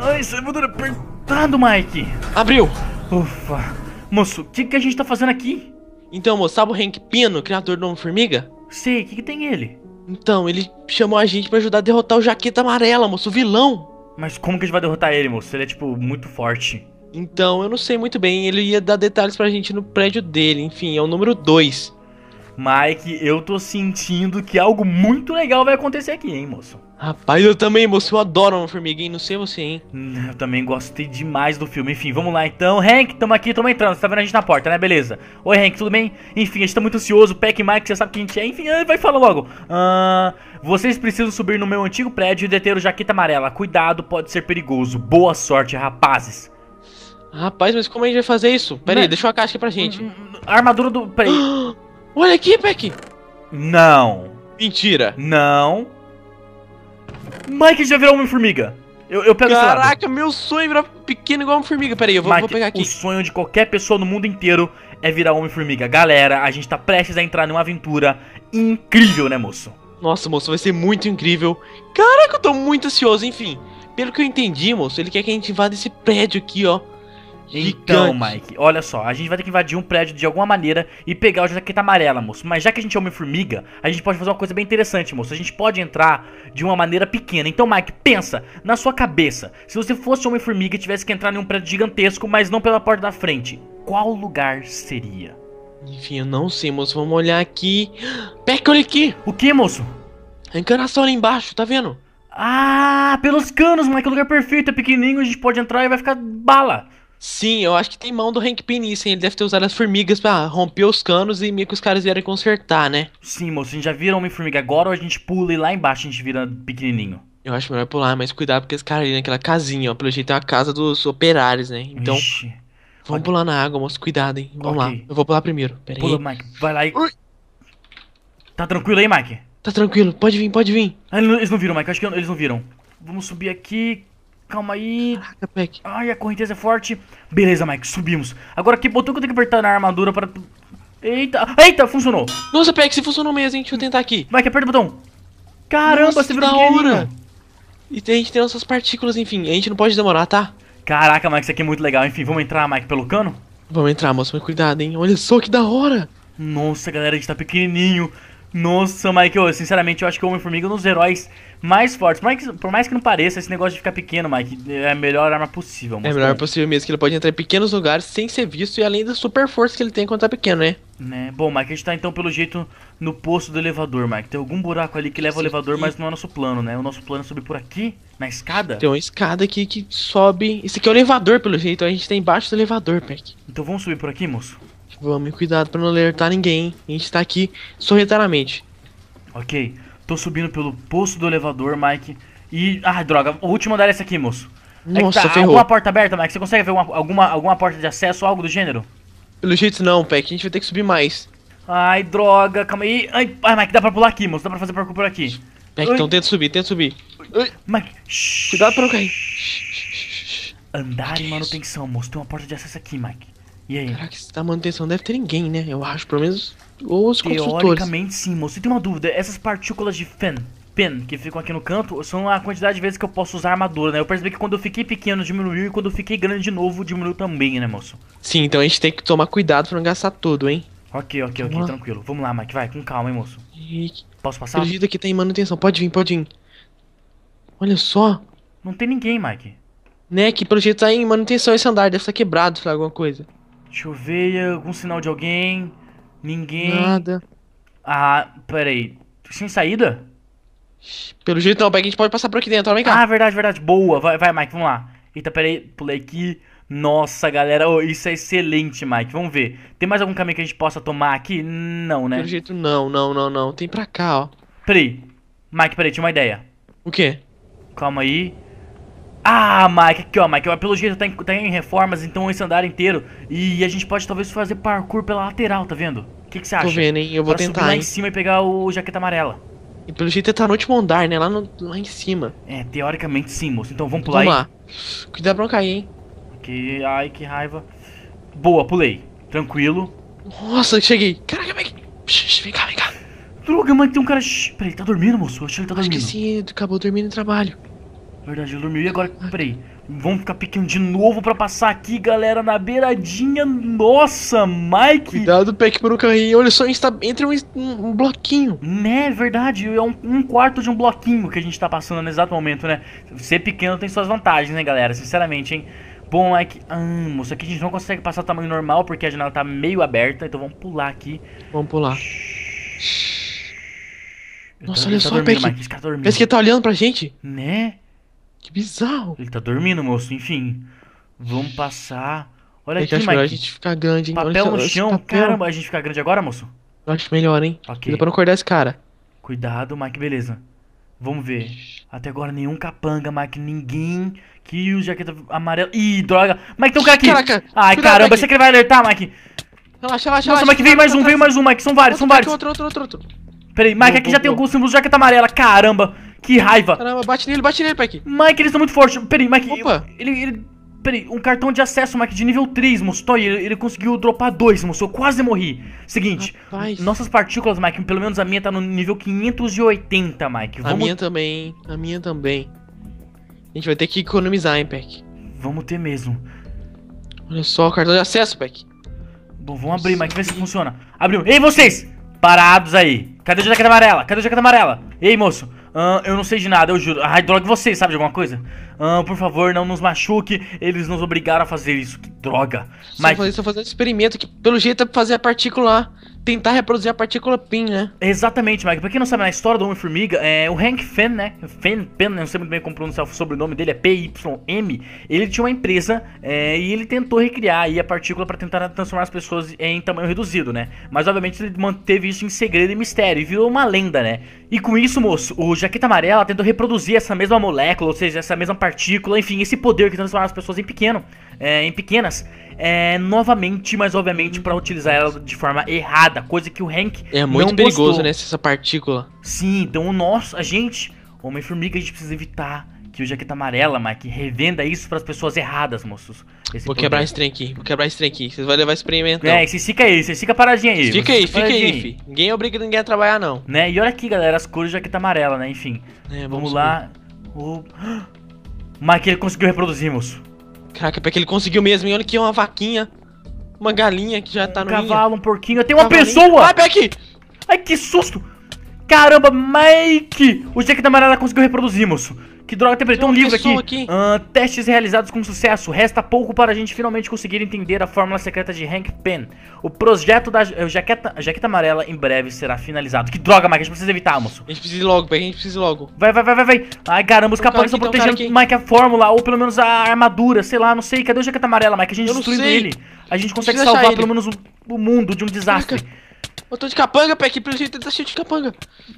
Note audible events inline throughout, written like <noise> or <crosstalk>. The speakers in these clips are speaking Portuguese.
Ai, esse elevador apertado, Mike. Abriu. Ufa. Moço, o que, que a gente tá fazendo aqui? Então, moço, sabe o Hank Pino, criador do Homem-Formiga? Sei, o que, que tem ele? Então, ele chamou a gente para ajudar a derrotar o Jaqueta Amarela, moço, o vilão. Mas como que a gente vai derrotar ele, moço? Ele é, tipo, muito forte. Então, eu não sei muito bem. Ele ia dar detalhes pra gente no prédio dele. Enfim, é o número 2. Mike, eu tô sentindo que algo muito legal vai acontecer aqui, hein, moço? Rapaz, eu também, moço, eu adoro uma formiguinha, não sei você, hein? Hum. Eu também gostei demais do filme. Enfim, vamos lá então. Hank, tamo aqui, tamo entrando. Você tá vendo a gente na porta, né? Beleza. Oi, Hank, tudo bem? Enfim, a gente tá muito ansioso. Peck e Mike, você sabe quem a gente é. Enfim, ah, vai falar logo. Ah, vocês precisam subir no meu antigo prédio e deter o Jaqueta Amarela. Cuidado, pode ser perigoso. Boa sorte, rapazes. Rapaz, mas como a gente vai fazer isso? Pera aí, né? deixa uma caixa aqui pra gente. A hum, hum, armadura do... Pera aí. <gasps> Olha aqui, Peck. Não. Mentira. Não. Mike já virou Homem-Formiga. Eu, eu pego Caraca, meu sonho virar pequeno igual uma formiga. Pera aí, eu vou, Mike, vou pegar aqui. O sonho de qualquer pessoa no mundo inteiro é virar Homem-Formiga. Galera, a gente tá prestes a entrar numa aventura incrível, né, moço? Nossa, moço, vai ser muito incrível. Caraca, eu tô muito ansioso. Enfim, pelo que eu entendi, moço, ele quer que a gente invada esse prédio aqui, ó. Então, Mike, olha só, a gente vai ter que invadir um prédio de alguma maneira e pegar o jaqueta amarela, moço. Mas já que a gente é homem-formiga, a gente pode fazer uma coisa bem interessante, moço. A gente pode entrar de uma maneira pequena. Então, Mike, pensa na sua cabeça. Se você fosse homem-formiga e tivesse que entrar em um prédio gigantesco, mas não pela porta da frente, qual lugar seria? Enfim, eu não sei, moço. Vamos olhar aqui. Pega olha aqui! O que, moço? A encanação ali embaixo, tá vendo? Ah, pelos canos, Mike, é o lugar perfeito, é pequenininho, a gente pode entrar e vai ficar bala. Sim, eu acho que tem mão do Hank Pym nisso, hein? Ele deve ter usado as formigas para romper os canos e meio que os caras vieram consertar, né? Sim, moço, a gente já vira Homem-Formiga agora ou a gente pula e lá embaixo a gente vira pequenininho? Eu acho melhor pular, mas cuidado porque esse cara ali naquela né, casinha, ó. Pelo jeito é a casa dos operários, né? Então. Ixi. Vamos pular na água, moço, cuidado, hein? Vamos okay. lá, eu vou pular primeiro. Pera Pula, aí. Mike, vai lá e. Ui. Tá tranquilo aí, Mike? Tá tranquilo, pode vir, pode vir. Ah, eles não viram, Mike, acho que eles não viram. Vamos subir aqui. Calma aí. Caraca, Ai, a correnteza é forte. Beleza, Mike, subimos. Agora que botão que eu tenho que apertar na armadura para... Eita, eita, funcionou. Nossa, Peck, se funcionou mesmo, hein? Deixa eu tentar aqui. Mike, aperta o botão. Caramba, Nossa, você virou da hora. E tem, a gente tem nossas partículas, enfim. A gente não pode demorar, tá? Caraca, Mike, isso aqui é muito legal. Enfim, vamos entrar, Mike, pelo cano? Vamos entrar, moço, mas cuidado, hein? Olha só que da hora. Nossa, galera, a gente tá pequenininho. Nossa, eu sinceramente, eu acho que o Homem-Formiga é um dos heróis mais fortes. Por mais, que, por mais, que, não pareça, esse negócio de ficar pequeno, Mike, é a melhor arma possível. É a melhor arma possível mesmo, que ele pode entrar em pequenos lugares sem ser visto e além da super força que ele tem quando tá pequeno, né? né? Bom, Mike, a gente tá então, pelo jeito, no posto do elevador, Mike. Tem algum buraco ali que leva Sim. o elevador, mas não é nosso plano, né? O nosso plano é subir por aqui, na escada. Tem uma escada aqui que sobe. Isso aqui é o elevador, pelo jeito, a gente tá embaixo do elevador, Mike. Então vamos subir por aqui, moço? Vamos, cuidado para não alertar ninguém. A gente tá aqui sorretariamente. Ok, tô subindo pelo poço do elevador, Mike. E. Ah, droga, o último andar é esse aqui, moço. É Nossa, é tá, ferrou. alguma porta aberta, Mike? Você consegue ver uma, alguma, alguma porta de acesso algo do gênero? Pelo jeito não, Peck. A gente vai ter que subir mais. Ai, droga, calma aí. Ai, ai Mike, dá pra pular aqui, moço. Dá pra fazer parkour por aqui. Peck, então tenta subir, tenta subir. Mike, cuidado pra não cair. Andar e em manutenção, moço. Tem uma porta de acesso aqui, Mike. E aí? Caraca, se dá manutenção deve ter ninguém, né? Eu acho, pelo menos os construtores. Teoricamente sim, moço. Você tem uma dúvida, essas partículas de fen, pen, que ficam aqui no canto, são a quantidade de vezes que eu posso usar armadura, né? Eu percebi que quando eu fiquei pequeno diminuiu e quando eu fiquei grande de novo diminuiu também, né, moço? Sim, então a gente tem que tomar cuidado pra não gastar tudo, hein? Ok, ok, ok, tranquilo. Vamos lá, Mike, vai, com calma, hein, moço. E... Posso passar? Projeto que tá em manutenção, pode vir, pode vir. Olha só. Não tem ninguém, Mike. Né, que projeto tá em manutenção esse andar, deve estar quebrado, sei alguma coisa. Deixa eu ver algum sinal de alguém. Ninguém. Nada. Ah, peraí. Sem saída? Pelo jeito não, pega a gente pode passar por aqui dentro, vem cá. Ah, verdade, verdade. Boa. Vai, vai, Mike, vamos lá. Eita, peraí, pulei aqui. Nossa, galera, oh, isso é excelente, Mike. Vamos ver. Tem mais algum caminho que a gente possa tomar aqui? Não, né? Pelo jeito não, não, não, não. Tem pra cá, ó. Peraí. Mike, peraí, tinha uma ideia. O quê? Calma aí. Ah, Mike, aqui ó, Mike, pelo jeito tá em, tá em reformas, então esse andar inteiro. E a gente pode talvez fazer parkour pela lateral, tá vendo? O que, você acha? Tô vendo, hein? Eu vou pra tentar. Subir lá hein? em cima e pegar o jaqueta amarela. E pelo jeito tá no último andar, né? Lá, no, lá em cima. É, teoricamente sim, moço. Então vamos pular vamos aí. Vamos lá. Cuidado pra não cair, hein? Que, ai, que raiva. Boa, pulei. Tranquilo. Nossa, cheguei. Caraca, Mike. Vem cá, vem cá. Droga, mano, tem um cara. peraí, tá dormindo, moço? Acho que ele tá dormindo. Acho que sim, acabou dormindo no trabalho. Verdade, ele dormiu. E agora, peraí. Vamos ficar pequeno de novo pra passar aqui, galera, na beiradinha. Nossa, Mike! Cuidado, Peck, por um carrinho. Olha só, a gente tá entre um, um, bloquinho. Né, é verdade. É um, um, quarto de um bloquinho que a gente tá passando no exato momento, né? Ser pequeno tem suas vantagens, né, galera? Sinceramente, hein? Bom, Mike, amo. Só aqui a gente não consegue passar o tamanho normal porque a janela tá meio aberta. Então vamos pular aqui. Vamos pular. Shhh. Nossa, olha tá só, Peck. Esse cara tá dormindo. Parece que ele tá olhando pra gente. Né? Que bizarro. Ele tá dormindo, moço. Enfim, vamos passar. Olha aqui, Mike. a gente ficar grande, hein? Papel Olha no chão. papel. Caramba, a gente fica grande agora, moço? Eu acho melhor, hein? Ok. Dá pra não acordar esse cara. Cuidado, Mike, beleza. Vamos ver. Até agora nenhum capanga, Mike, ninguém. Que o jaqueta amarela. Ih, droga. Mike, tem um cara aqui. Caraca, Ai, cuidado, caramba, você que ele vai alertar, Mike. Relaxa, relaxa, Nossa, Mike, vem mais um, vem mais um, Mike. São vários, são vários. Outro, outro, outro, outro. Peraí, Mike, aqui já tem alguns símbolos de jaqueta amarela. Caramba. Que raiva. Caramba, bate nele, bate nele, Mike. Mike, eles são muito fortes. Peraí, Mike. Opa. ele, ele, peraí, um cartão de acesso, Mike, de nível 3, moço. Toy, ele, ele conseguiu dropar 2, moço. Eu quase morri. Seguinte, Rapaz. nossas partículas, Mike, pelo menos a minha tá no nível 580, Mike. Vamos... A minha também, a minha também. A gente vai ter que economizar, hein, Peck. Vamos ter mesmo. Olha só, cartão de acesso, Peck. Bom, vamos abrir, Mike, ver se funciona. Abriu. Ei, vocês! Parados aí. Cadê a jaqueta amarela? Cadê a jaqueta amarela? Ei, moço. Uh, eu não sei de nada, eu juro. Ai, droga, você sabe de alguma coisa? Uh, por favor, não nos machuque. Eles nos obrigaram a fazer isso. Que droga. Sim, Mas... fazer fazendo um experimento que, pelo jeito, é fazer a partícula. Tentar reproduzir a partícula PIN, né? Exatamente, Mike. Pra quem não sabe, na história do Homem-Formiga, é, o Hank Fenn, né? Fenn, Penn, não sei muito bem como pronunciar o sobrenome dele, é PYM. Ele tinha uma empresa é, e ele tentou recriar aí a partícula para tentar transformar as pessoas em tamanho reduzido, né? Mas, obviamente, ele manteve isso em segredo e mistério e virou uma lenda, né? E com isso, moço, o Jaqueta Amarela tentou reproduzir essa mesma molécula, ou seja, essa mesma partícula, enfim, esse poder que transforma as pessoas em pequeno, é, em pequenas, é, novamente, mas obviamente para utilizar ela de forma errada, coisa que o Hank é muito perigoso, gostou. né, essa partícula. Sim, então nós, a gente, Homem-Formiga, a gente precisa evitar que o jaqueta amarela, Mike, revenda isso para as pessoas erradas, moços. Esse vou poder. quebrar é esse trem aqui, vou quebrar esse trem aqui. Vocês vão levar esse então. É, vocês fica aí, vocês fica paradinha aí. Fica aí, fica aí, fi. Ninguém obriga ninguém a trabalhar, não. Né? E olha aqui, galera, as cores do jaqueta amarela, né? Enfim. É, vamos, vamos lá. O... <gasps> Mike, ele conseguiu reproduzir, moço. Caraca, é ele conseguiu mesmo. E olha aqui, uma vaquinha. Uma galinha que já tá um no cavalo, um porquinho. Tem uma pessoa! Ai, aqui. Ai, que susto! Caramba, Mike! O Jack da Amarela conseguiu reproduzir, moço. Que droga, tem, tem um livro aqui. aqui. Uh, testes realizados com sucesso. Resta pouco para a gente finalmente conseguir entender a fórmula secreta de Hank Penn. O projeto da jaqueta, jaqueta amarela em breve será finalizado. Que droga, Mike, a gente precisa evitar, moço. A gente precisa ir logo, bem. a gente precisa ir logo. Vai, vai, vai, vai, vai. Ai, caramba, os então capangas estão protegendo, Mike, a fórmula, ou pelo menos a armadura, sei lá, não sei. Cadê o jaqueta amarela, Mike? A gente destruindo ele. A gente consegue salvar ele. pelo menos o, o, mundo de um desastre. Eu tô de capanga, Peck, pelo jeito tá cheio de capanga.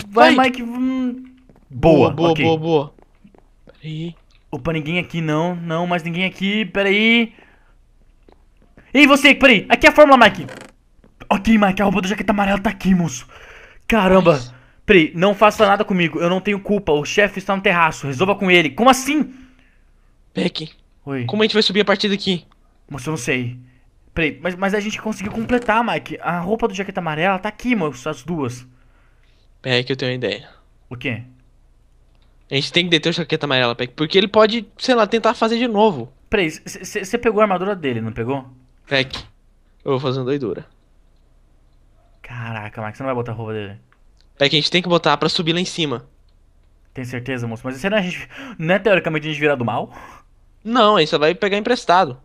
Vai, vai Mike. Hum... Boa, boa, boa, okay. boa, boa. E? Opa, ninguém aqui não, não, mas ninguém aqui, peraí. Ei, você, peraí, aqui é a fórmula, Mike. Ok, Mike, a roupa do jaqueta amarela tá aqui, moço. Caramba. Nossa. Peraí, não faça nada comigo, eu não tenho culpa, o chefe está no terraço, resolva com ele. Como assim? Beck. Oi. Como a gente vai subir a partir daqui? Moço, eu não sei. Peraí, mas, mas a gente conseguiu completar, Mike. A roupa do jaqueta amarela tá aqui, moço, as duas. Peraí é que eu tenho uma ideia. O quê? A gente tem que deter o jaqueta amarela, Peck, porque ele pode, sei lá, tentar fazer de novo. Peraí, você pegou a armadura dele, não pegou? Peck, eu vou fazer uma doidura. Caraca, Max, você não vai botar a roupa dele? Peck, a gente tem que botar pra subir lá em cima. Tem certeza, moço? Mas isso não é, não é teoricamente a gente virar do mal? Não, a gente só vai pegar emprestado.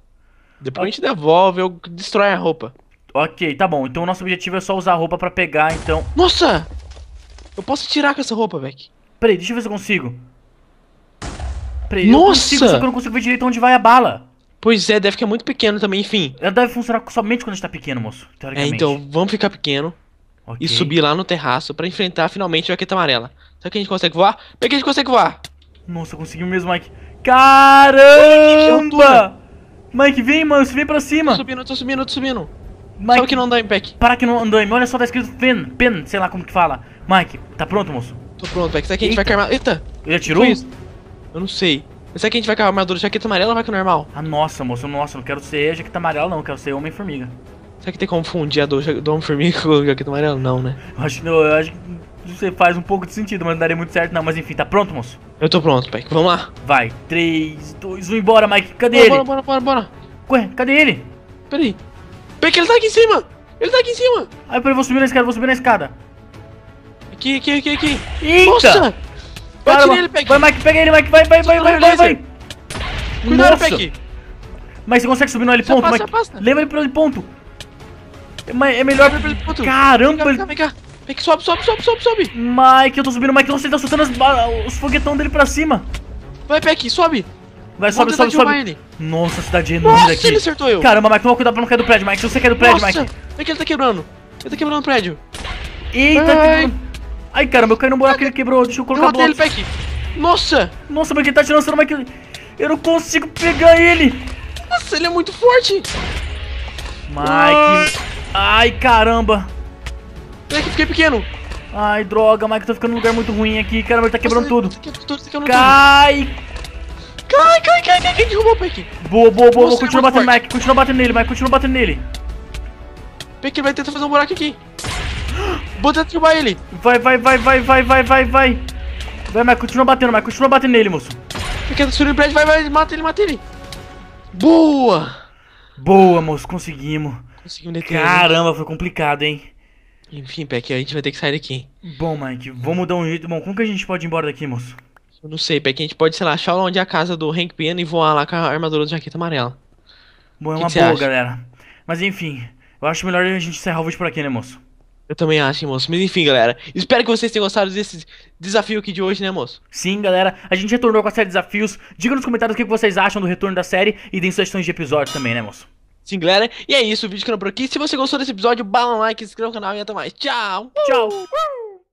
Depois okay. a gente devolve ou destrói a roupa. Ok, tá bom. Então o nosso objetivo é só usar a roupa pra pegar, então... Nossa! Eu posso tirar com essa roupa, Peck. Peraí, deixa eu ver se eu consigo. Peraí, Nossa! Eu consigo, só que eu não consigo ver direito onde vai a bala. Pois é, deve ficar muito pequeno também, enfim. Ela deve funcionar somente quando a gente tá pequeno, moço, é, teoricamente. É, então, vamos ficar pequeno. Okay. E subir lá no terraço para enfrentar finalmente a jaqueta amarela. Será que a gente consegue voar? Será é que a gente consegue voar? Nossa, conseguiu mesmo, Mike. Caramba! Mike, vem, mano, você vem pra cima. Tô subindo, tô subindo, tô subindo. Mike, Sabe que não andou em pack. Para que não andou em Olha só, tá escrito pen, pen, sei lá como que fala. Mike, tá pronto, moço? Tô pronto, velho. É Será que a gente Eita. vai com armadura. Eita! Ele atirou? Eu não sei. Será que a gente vai com a armadura jaqueta amarela ou vai com o normal? Ah, nossa, moço, nossa, não quero ser jaqueta amarela, não, quero ser Homem-Formiga. Será que tem como fundir a do, do Homem-Formiga <laughs> com o jaqueta amarela? Não, né? Eu acho, não, eu acho que você faz um pouco de sentido, mas não daria muito certo, não. Mas enfim, tá pronto, moço? Eu tô pronto, pai. Vamos lá. Vai, 3, 2, 1, embora, Mike. Cadê bora, ele? Bora, bora, bora, bora. Ué, cadê ele? Peraí. Peraí, que ele tá aqui em cima! Ele tá aqui em cima! Aí, peraí, vou subir na escada, vou subir na escada. Aqui, aqui, aqui, aqui. Eita! Nossa! eu tirei ele, Peck. Vai, Mike, pega ele, Mike. Vai, vai, vai, vai, vai, vai. Cuidado, Peck. Mas você consegue subir no L-ponto, Mike. Passa. Leva ele pro L-ponto. É, é melhor... Caramba! Vem cá, vem cá. Vem cá. sobe, sobe, sobe, sobe, sobe. Mike, eu tô subindo. Mike, nossa, ele tá soltando as, os foguetão dele pra cima. Vai, Peck, sobe. Vai, sobe, sobe, sobe. Ele. Nossa, cidade enorme Nossa, ele acertou eu. Caramba, Mike, toma cuidado pra não cair do prédio, Mike. Se você cair do prédio, Nossa, Mike. Nossa, é que ele tá quebrando. Ele tá quebrando o prédio. Eita, Ai. que... Ai, caramba, eu caí no buraco ele quebrou. Deixa eu colocar eu ele aqui. Nossa! Nossa, mas ele tá tirando será que Eu não consigo pegar ele. Nossa, ele é muito forte. Mike. Ai, caramba. Peraí fiquei pequeno. Ai, droga, Mike, tô ficando num lugar muito ruim aqui. Caramba, tá ele tá quebrando Nossa, tudo. Tá quebrando, tá quebrando cai. tudo. Cai! Cai, cai, cai, cai, derrubou o Peck. Boa, boa, boa, Nossa, é continua batendo, forte. Mike. Continua batendo nele, Mike. Continua batendo nele. Peck vai tentar fazer um buraco aqui. Bota derrubar ele. Vai, vai, vai, vai, vai, vai, vai, vai. Vai, mas continua batendo, mas continua batendo nele, moço. Fica destruindo o prédio, vai, vai, mata ele, mata ele. Boa! Boa, moço, conseguimos. Conseguimos deter Caramba, foi complicado, hein? Enfim, Peck, a gente vai ter que sair daqui. Bom, Mike, vamos dar um jeito. Bom, como que a gente pode ir embora daqui, moço? Eu não sei, Peck, a gente pode, sei lá, achar onde é a casa do Hank Piano e voar lá com a armadura do jaqueta amarela. Bom, é que uma que boa, acha? galera. Mas enfim, eu acho melhor a gente encerrar o vídeo por aqui, né, moço? Eu também acho, hein, moço. Mas enfim, galera. Espero que vocês tenham gostado desse desafio aqui de hoje, né, moço? Sim, galera. A gente retornou com a série de desafios. Diga nos comentários o que vocês acham do retorno da série e deem sugestões de episódios também, né, moço? Sim, galera. E é isso. O vídeo que por aqui. Se você gostou desse episódio, bala um like, inscreva no canal e até mais. Tchau! Tchau! Uh!